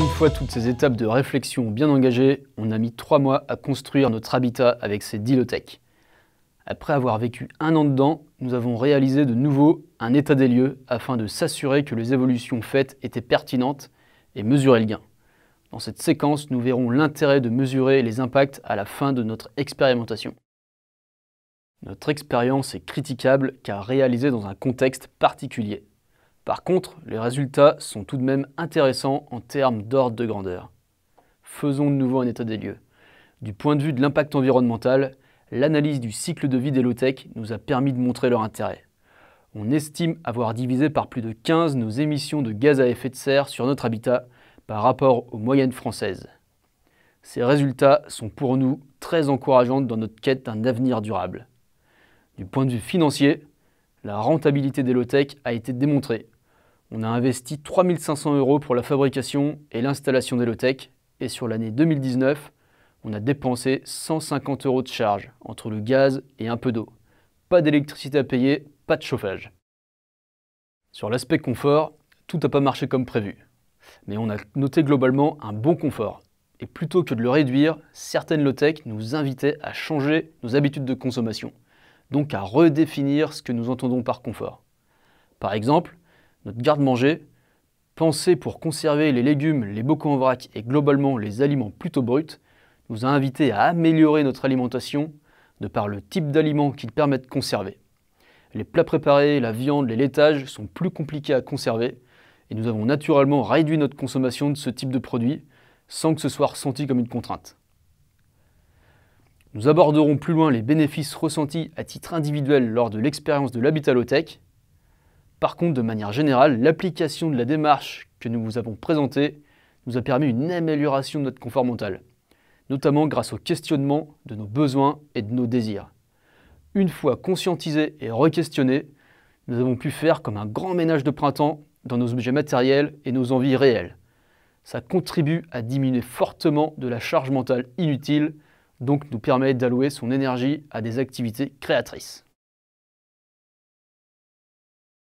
Une fois toutes ces étapes de réflexion bien engagées, on a mis trois mois à construire notre habitat avec ces dilothèques. Après avoir vécu un an dedans, nous avons réalisé de nouveau un état des lieux afin de s'assurer que les évolutions faites étaient pertinentes et mesurer le gain. Dans cette séquence, nous verrons l'intérêt de mesurer les impacts à la fin de notre expérimentation. Notre expérience est critiquable car réalisée dans un contexte particulier. Par contre, les résultats sont tout de même intéressants en termes d'ordre de grandeur. Faisons de nouveau un état des lieux. Du point de vue de l'impact environnemental, l'analyse du cycle de vie des nous a permis de montrer leur intérêt. On estime avoir divisé par plus de 15 nos émissions de gaz à effet de serre sur notre habitat par rapport aux moyennes françaises. Ces résultats sont pour nous très encourageants dans notre quête d'un avenir durable. Du point de vue financier, la rentabilité des a été démontrée on a investi 3500 euros pour la fabrication et l'installation des d'Elotech et sur l'année 2019, on a dépensé 150 euros de charge entre le gaz et un peu d'eau. Pas d'électricité à payer, pas de chauffage. Sur l'aspect confort, tout n'a pas marché comme prévu. Mais on a noté globalement un bon confort. Et plutôt que de le réduire, certaines low nous invitaient à changer nos habitudes de consommation, donc à redéfinir ce que nous entendons par confort. Par exemple, notre garde-manger, pensé pour conserver les légumes, les bocaux en vrac et globalement les aliments plutôt bruts, nous a invités à améliorer notre alimentation de par le type d'aliments qu'ils permet de conserver. Les plats préparés, la viande, les laitages sont plus compliqués à conserver et nous avons naturellement réduit notre consommation de ce type de produits sans que ce soit ressenti comme une contrainte. Nous aborderons plus loin les bénéfices ressentis à titre individuel lors de l'expérience de low-tech par contre, de manière générale, l'application de la démarche que nous vous avons présentée nous a permis une amélioration de notre confort mental, notamment grâce au questionnement de nos besoins et de nos désirs. Une fois conscientisés et requestionnés, nous avons pu faire comme un grand ménage de printemps dans nos objets matériels et nos envies réelles. Ça contribue à diminuer fortement de la charge mentale inutile, donc nous permet d'allouer son énergie à des activités créatrices.